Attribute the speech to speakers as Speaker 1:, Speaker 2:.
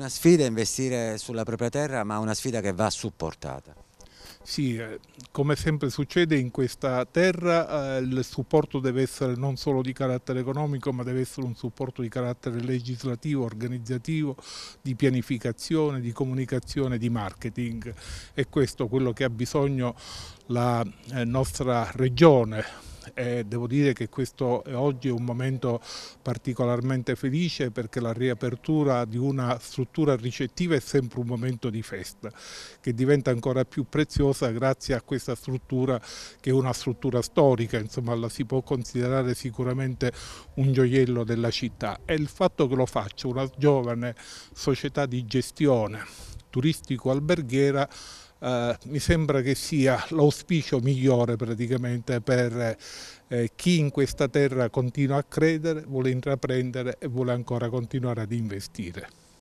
Speaker 1: Una sfida investire sulla propria terra, ma una sfida che va supportata.
Speaker 2: Sì, eh, come sempre succede in questa terra eh, il supporto deve essere non solo di carattere economico ma deve essere un supporto di carattere legislativo, organizzativo, di pianificazione, di comunicazione, di marketing e questo è quello che ha bisogno la eh, nostra regione e devo dire che questo oggi è un momento particolarmente felice perché la riapertura di una struttura ricettiva è sempre un momento di festa che diventa ancora più preziosa grazie a questa struttura che è una struttura storica, insomma la si può considerare sicuramente un gioiello della città e il fatto che lo faccia una giovane società di gestione turistico-alberghiera eh, mi sembra che sia l'auspicio migliore praticamente per eh, chi in questa terra continua a credere, vuole intraprendere e vuole ancora continuare ad investire.